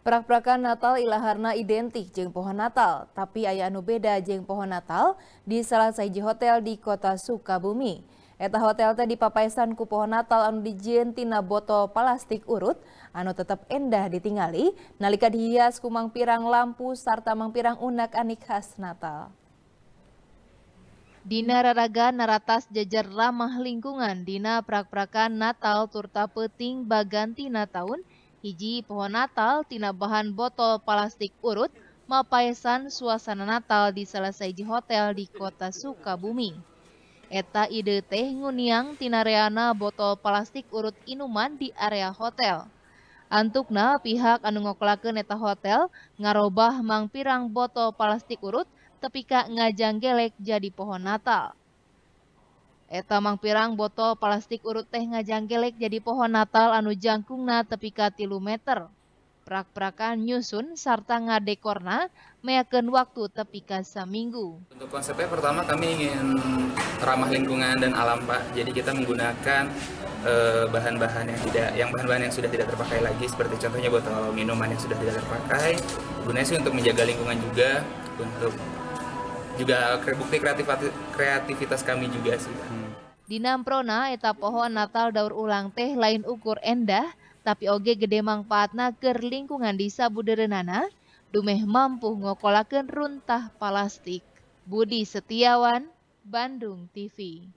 Prak-prakan Natal ilaharna identik jeng pohon Natal, tapi ayah anu beda jeng pohon Natal di salah saji hotel di kota Sukabumi. Eta hotel teh dipapaisan ku pohon Natal anu dijentina tina botol plastik urut, anu tetap endah ditingali, nalika dihias kumang pirang lampu sarta mangpirang unak-anik khas Natal. Dina raraga naratas jajar ramah lingkungan Dina prak-prakan Natal turta peting baganti tahun Hiji pohon Natal tina bahan botol plastik urut mapaisan suasana Natal di selesai saiji hotel di kota Sukabumi. Eta ide teh nguniang tina reana botol plastik urut inuman di area hotel. Antukna pihak anu ke eta hotel ngarobah mang pirang botol plastik urut tepika ngajang gelek jadi pohon Natal. Eta pirang botol plastik urut teh ngajang gelek jadi pohon natal anu jangkungna tepika tilu meter. Prak-prakan nyusun serta ngadekorna meyakin waktu tepika seminggu. Untuk konsepnya pertama kami ingin ramah lingkungan dan alam pak. Jadi kita menggunakan eh, bahan-bahan yang tidak yang bahan-bahan yang sudah tidak terpakai lagi seperti contohnya botol minuman yang sudah tidak terpakai gunanya sih untuk menjaga lingkungan juga untuk juga bukti kreativitas kami juga sih. Hmm. Di Namprona, etap pohon Natal daur ulang teh lain ukur endah, tapi oge gede patna ke lingkungan desa Buderenana, dumeh mampu ngokolaken runtah plastik. Budi Setiawan, Bandung TV.